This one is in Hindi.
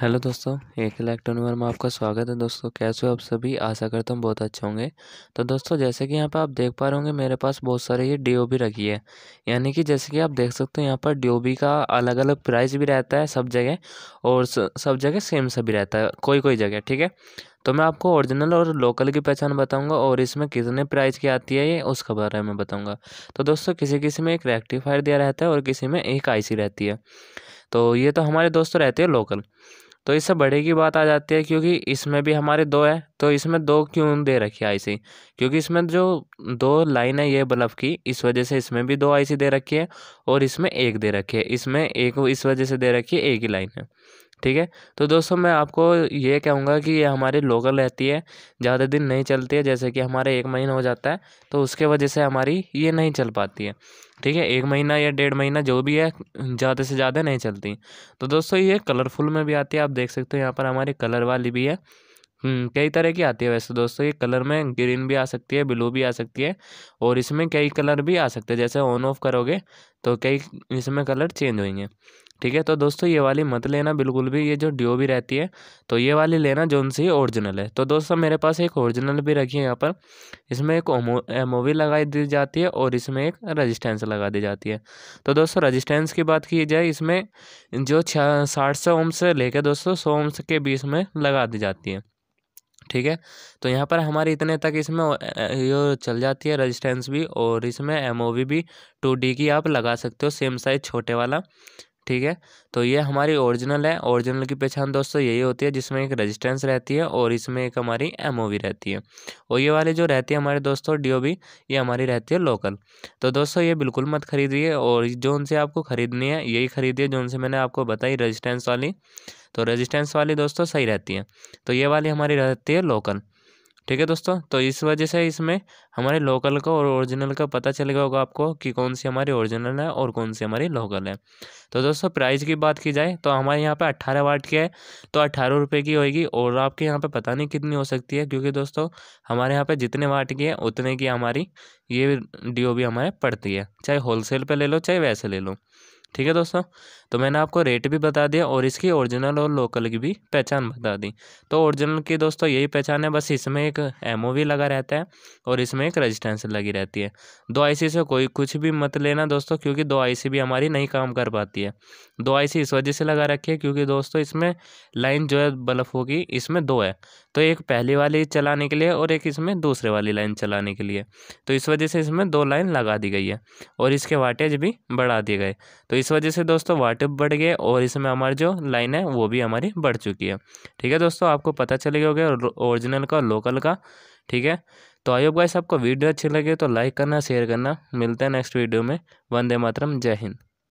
हेलो दोस्तों एक इलेक्ट्रॉनिवर में आपका स्वागत है दोस्तों कैसे हो आप सभी आशा करता हूँ बहुत अच्छे होंगे तो दोस्तों जैसे कि यहाँ पर आप देख पा रहे होंगे मेरे पास बहुत सारे ये डी रखी है यानी कि जैसे कि आप देख सकते हो यहाँ पर डी का अलग अलग प्राइस भी रहता है सब जगह और सब जगह सेम सा भी रहता है कोई कोई जगह ठीक है तो मैं आपको ओरिजिनल और लोकल की पहचान बताऊंगा और इसमें कितने प्राइस की आती है ये उसके बारे में बताऊंगा तो दोस्तों किसी किसी में एक रेक्टिफायर दिया रहता है और किसी में एक आईसी रहती है तो ये तो हमारे दोस्तों रहते हैं लोकल तो इससे बड़े की बात आ जाती है क्योंकि इसमें भी हमारे दो है तो इसमें दो क्यों दे रखी है आई क्योंकि इसमें जो दो लाइन है ये बल्ब की इस वजह से इसमें भी दो आई दे रखी है और इसमें एक दे रखी है इसमें एक इस वजह से दे रखी है एक ही लाइन है ठीक है तो दोस्तों मैं आपको ये कहूँगा कि ये हमारी लोकल रहती है ज़्यादा दिन नहीं चलती है जैसे कि हमारे एक महीना हो जाता है तो उसके वजह से हमारी ये नहीं चल पाती है ठीक है एक महीना या डेढ़ महीना जो भी है ज़्यादा से ज़्यादा नहीं चलती तो दोस्तों ये कलरफुल में भी आती है आप देख सकते हो यहाँ पर हमारी कलर वाली भी है हम्म, कई तरह की आती है वैसे दोस्तों ये कलर में ग्रीन भी आ सकती है ब्लू भी आ सकती है और इसमें कई कलर भी आ सकते हैं जैसे ऑन ऑफ करोगे तो कई इसमें कलर चेंज होंगे ठीक है तो दोस्तों ये वाली मत लेना बिल्कुल भी ये जो डिओ भी रहती है तो ये वाली लेना जो उनसे ओरिजिनल है तो दोस्तों मेरे पास एक ओरिजिनल भी रखी है यहाँ पर इसमें एक एम ओ लगाई दी जाती है और इसमें एक रजिस्टेंस लगा दी जाती है तो दोस्तों रजिस्टेंस की बात की जाए इसमें जो छः साठ सौ ओम से लेकर दोस्तों सौ ओम के बीच में लगा दी जाती है ठीक है तो यहाँ पर हमारे इतने तक इसमें ये चल जाती है रजिस्टेंस भी और इसमें एम भी टू डी की आप लगा सकते हो सेम साइज़ छोटे वाला ठीक है तो ये हमारी ओरिजिनल है ओरिजिनल की पहचान दोस्तों यही होती है जिसमें एक रेजिस्टेंस रहती है और इसमें एक हमारी एम रहती है और ये वाली जो रहती है हमारे दोस्तों डी ये हमारी रहती है लोकल तो दोस्तों ये बिल्कुल मत खरीदिए और जो उनसे आपको ख़रीदनी है यही खरीदिए जो उनसे मैंने आपको बताई रजिस्टेंस वाली तो रजिस्टेंस वाली दोस्तों सही रहती है तो ये वाली हमारी रहती है लोकल ठीक है दोस्तों तो इस वजह से इसमें हमारे लोकल का और ओरिजिनल का पता चल गया होगा आपको कि कौन सी हमारी ओरिजिनल है और कौन सी हमारी लोकल है तो दोस्तों प्राइस की बात की जाए तो हमारे यहाँ पे अट्ठारह वाट की है तो अट्ठारह रुपये की होगी और आपके यहाँ पे पता नहीं कितनी हो सकती है क्योंकि दोस्तों हमारे यहाँ पर जितने वाट की है उतने की हमारी ये डी हमारे पड़ती है चाहे होलसेल पर ले लो चाहे वैसे ले लो ठीक है दोस्तों तो मैंने आपको रेट भी बता दिया और इसकी ओरिजिनल और लोकल की भी पहचान बता दी तो ओरिजिनल की दोस्तों यही पहचान है बस इसमें एक एम लगा रहता है और इसमें एक रजिस्टेंस लगी रहती है दो आई से कोई कुछ भी मत लेना दोस्तों क्योंकि दो आई भी हमारी नहीं काम कर पाती है दो आई इस वजह से लगा रखी है क्योंकि दोस्तों इसमें लाइन जो है बल्ब होगी इसमें दो है तो एक पहली वाली चलाने के लिए और एक इसमें दूसरे वाली लाइन चलाने के लिए तो इस वजह से इसमें दो लाइन लगा दी गई है और इसके वाटेज भी बढ़ा दिए गए तो इस वजह से दोस्तों वाट बढ़ गए और इसमें हमारी जो लाइन है वो भी हमारी बढ़ चुकी है ठीक है दोस्तों आपको पता चले गया ओरिजिनल का लोकल का ठीक है तो आई होप गाइस आपको वीडियो अच्छी लगे तो लाइक करना शेयर करना मिलते हैं नेक्स्ट वीडियो में वंदे मातरम जय हिंद